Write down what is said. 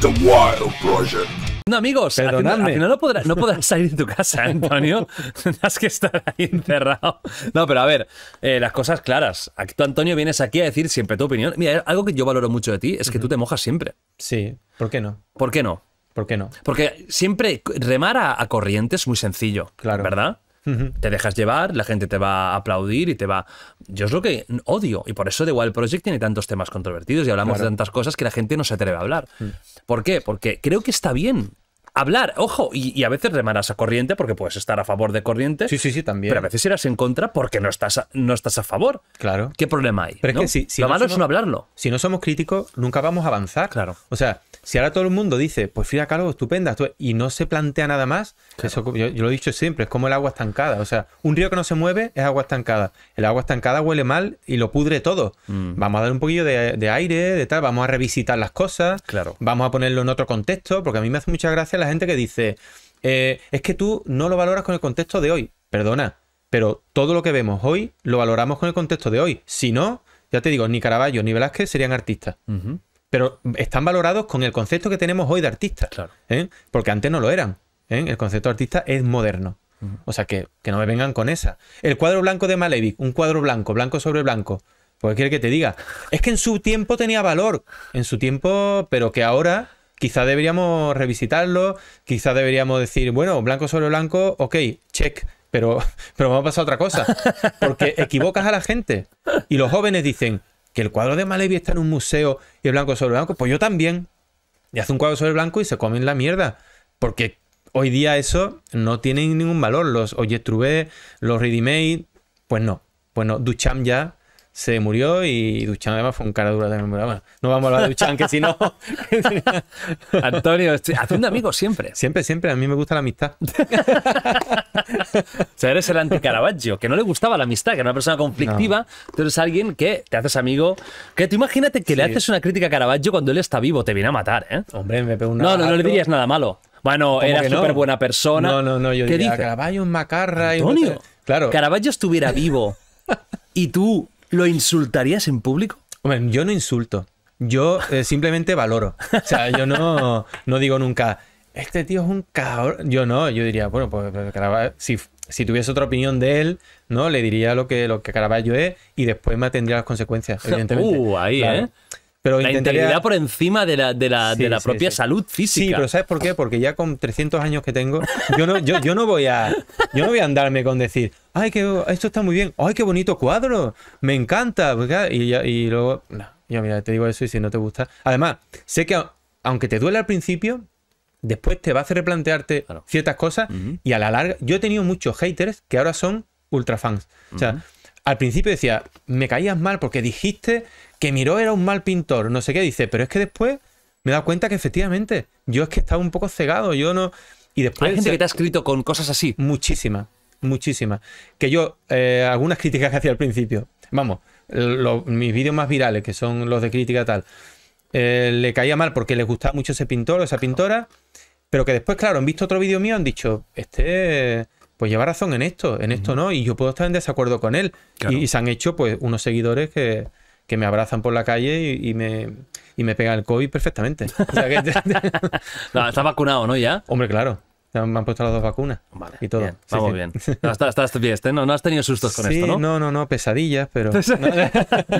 The Wild Project. No, amigos, Al final, no, podrás, salir de tu casa, ¿eh, Antonio. Tendrás que estar ahí encerrado. No, pero a ver, eh, las cosas claras. Tú, Antonio, vienes aquí a decir siempre tu opinión. Mira, algo que yo valoro mucho de ti es que tú te mojas siempre. Sí, ¿por qué no? ¿Por qué no? ¿Por qué no? Porque siempre remar a, a corriente es muy sencillo, claro. ¿verdad? Te dejas llevar, la gente te va a aplaudir y te va. Yo es lo que odio. Y por eso The Wild Project tiene tantos temas controvertidos y hablamos de tantas cosas que la gente no se atreve a hablar. Mm. ¿Por qué? Porque creo que está bien hablar, ojo, y, a veces remarás a corriente porque puedes estar a favor de corriente. Sí, sí, sí, también. Pero a veces irás en contra porque no estás a, no estás a favor. Claro. ¿Qué problema hay? Pero si, Lo malo es no hablarlo. Si no somos críticos, nunca vamos a avanzar. Claro. O sea, si ahora todo el mundo dice, pues fíjate algo estupenda, y no se plantea nada más, eso, yo, lo he dicho siempre, es como el agua estancada. O sea, un río que no se mueve es agua estancada. El agua estancada huele mal y lo pudre todo. Mm. Vamos a dar un poquillo de, de, aire, de tal, vamos a revisitar las cosas, claro. vamos a ponerlo en otro contexto, porque a mí me hace mucha gracia la gente que dice, eh, es que tú no lo valoras con el contexto de hoy. Perdona, pero todo lo que vemos hoy lo valoramos con el contexto de hoy. Si no, ya te digo, ni Caravaggio ni Velázquez serían artistas. Pero están valorados con el concepto que tenemos hoy de artistas, ¿eh? Porque antes no lo eran. ¿eh? El concepto artista es moderno. O sea, que, que, no me vengan con esa. El cuadro blanco de Malevich, un cuadro blanco, blanco sobre blanco. Pues quiere que te diga, es que en su tiempo tenía valor, en su tiempo, pero que ahora Quizás deberíamos revisitarlo, quizás deberíamos decir, bueno, blanco sobre blanco, ok, check, pero, pero me ha pasado otra cosa. Porque equivocas a la gente. Y los jóvenes dicen que el cuadro de Malevi está en un museo y el blanco sobre blanco, pues yo también. Y hace un cuadro sobre blanco y se comen la mierda. Porque hoy día eso no tiene ningún valor. Los Oye Trouvé, los Ready Made, pues no. Bueno, pues Duchamp ya se murió y Duchan además fue un cara dura también. Bueno, no vamos a hablar de Duchan, que si no... Antonio, un amigo siempre. Siempre, siempre. A mí me gusta la amistad. o sea, eres el anti-Caravaggio, que no le gustaba la amistad, que era una persona conflictiva. pero Tú eres alguien que te haces amigo. Que tú imagínate que le haces una crítica a Caravaggio cuando él está vivo. Te viene a matar, ¿eh? Hombre, me pego una... No, no, le dirías nada malo. Bueno, era súper buena persona. No, no, no. Yo diría, Caravaggio es macarra. Antonio, claro. Caravaggio estuviera vivo y tú ¿Lo insultarías en público? Hombre, yo no insulto. Yo eh, simplemente valoro. O sea, yo no, no digo nunca, este tío es un cabrón. Yo no, yo diría, bueno, pues, pues Caravaggio, si, si, tuviese otra opinión de él, ¿no? Le diría lo que, lo que Caravaggio es y después me atendría las consecuencias, uh, evidentemente. Uh, ahí, ¿eh? la integridad por encima de la, propia salud física. Sí, pero ¿sabes por qué? Porque ya con 300 años que tengo, yo no, yo, no, voy, a, yo voy a andarme con decir, ay, que esto está muy bien, ay, qué bonito cuadro, me encanta. Ah, y, luego, yo mira, te digo eso y si no te gusta. Además, sé que aunque te duele al principio, después te va a hacer replantearte ciertas cosas y a la larga, yo he tenido muchos haters que ahora son ultra fans. O sea, al principio decía, me caías mal porque dijiste que Miró era un mal pintor, no sé qué dice, pero es que después me he dado cuenta que efectivamente yo es que estaba un poco cegado, yo no... Y después... Hay gente que te ha escrito con cosas así. Muchísimas, muchísimas. Que yo, eh, algunas críticas que hacía al principio, vamos, mis vídeos más virales, que son los de crítica tal, eh, le caía mal porque les gustaba mucho ese pintor o esa pintora, pero que después, claro, han visto otro vídeo mío, han dicho, este pues lleva razón en esto, en esto no, y yo puedo estar en desacuerdo con él. Y, se han hecho pues unos seguidores que, me abrazan por la calle y, me, y me pegan el COVID perfectamente. O estás vacunado, ¿no? Ya. Hombre, claro. Me han puesto las dos vacunas vale, y todo. vamos bien. No, estás, bien. Este, no, has tenido sustos con esto, ¿no? No, no, no, pesadillas, pero.